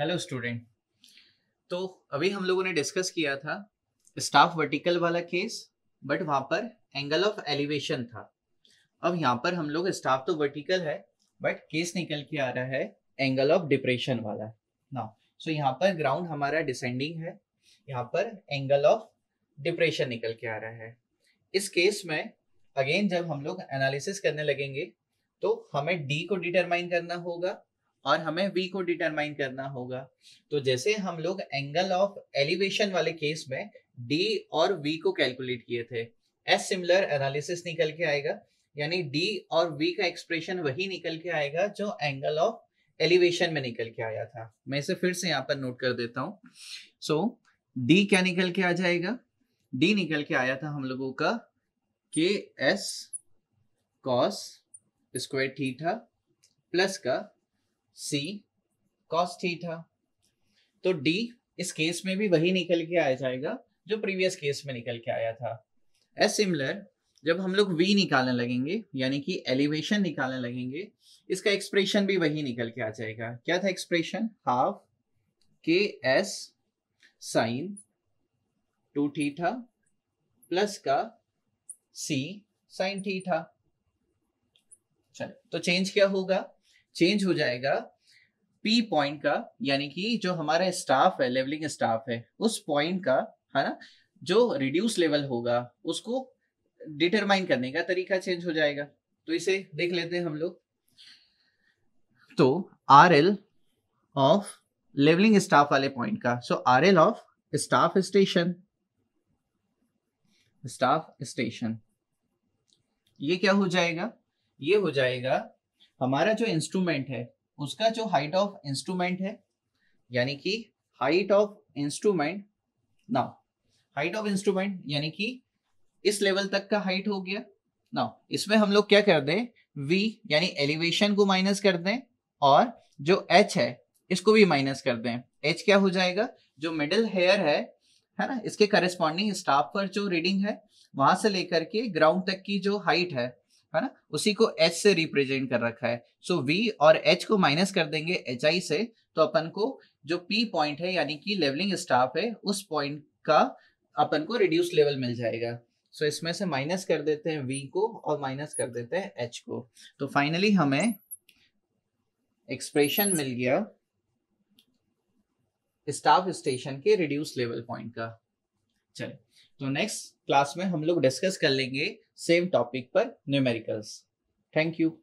hello student तो अभी हम लोगों ने डिस्कस किया था स्टाफ वर्टिकल वाला केस बट वहां पर एंगल ऑफ एलिवेशन था अब यहाँ पर हम लोग स्टाफ तो वर्टिकल है बट केस निकल के आ रहा है एंगल ऑफ डिप्रेशन वाला ना सो so यहाँ पर ग्राउंड हमारा डिसेंडिंग है यहाँ पर एंगल ऑफ डिप्रेशन निकल के आ रहा है इस केस में अगेन जब हम लोग एनालिसिस करने लगेंगे तो हमें डी को डिटरमाइन करना होगा और हमें वी को डिटरमाइन करना होगा तो जैसे हम लोग एंगल ऑफ एलिवेशन वाले केस में डी और वी को कैलकुलेट किए थे एस सिमिलर एनालिसिस निकल के आएगा यानी डी और वी का एक्सप्रेशन वही निकल के आएगा जो एंगल ऑफ एलिवेशन में निकल के आया था मैं इसे फिर से यहाँ पर नोट कर देता हूँ सो डी क्या निकल के आ जाएगा डी निकल के आया था हम लोगों का K S cos square theta plus का सी कॉस थीटा तो डी इस केस में भी वही निकल के आ जाएगा जो प्रीवियस केस में निकल के आया था एज सिमिलर जब हम लोग वी निकालने लगेंगे यानी कि एलिवेशन निकालने लगेंगे इसका एक्सप्रेशन भी वही निकल के आ जाएगा क्या था expression half K S sine two theta plus का सी साइन थीटा चलो तो चेंज क्या होगा चेंज हो जाएगा पी पॉइंट का यानी कि जो हमारा स्टाफ है लेवलिंग स्टाफ है उस पॉइंट का है ना जो रिड्यूस लेवल होगा उसको डिटरमाइन करने का तरीका चेंज हो जाएगा तो इसे देख लेते हैं हम लोग तो R L of levelling staff वाले पॉइंट का so R L of staff station staff station ये क्या हो जाएगा ये हो जाएगा हमारा जो इंस्ट्रूमेंट है उसका जो हाइट ऑफ इंस्ट्रूमेंट है यानी कि height of instrument now height of instrument यानी कि इस लेवल तक का हाइट हो गया नाउ इसमें हम लोग क्या कर दें v यानी एलिवेशन को माइनस कर दें और जो h है इसको भी माइनस कर दें h क्या हो जाएगा जो मिडिल हेयर है है ना इसके करेस्पॉन्डिंग स्टाफ पर जो रीडिंग है वहां से लेकर के ग्राउंड तक की जो हाइट है है ना उसी को एच से रिप्रेजेंट कर रखा है सो so, वी और एच को माइनस कर देंगे एच आई से तो अपन को जो पी पॉइंट है यानी कि लेवलिंग स्टाफ है उस पॉइंट का अपन को रिड्यूस लेवल मिल जाएगा सो so, इसमें से माइनस कर देते हैं वी को और माइनस कर देते हैं एच को तो फाइनली हमें एक्सप्रेशन मिल गया स्टाफ स्टेशन के रिड्यूस लेवल पॉइंट का चले तो नेक्स्ट क्लास में हम लोग डिस्कस कर लेंगे सेम टॉपिक पर न्यूमेरिकल्स थैंक यू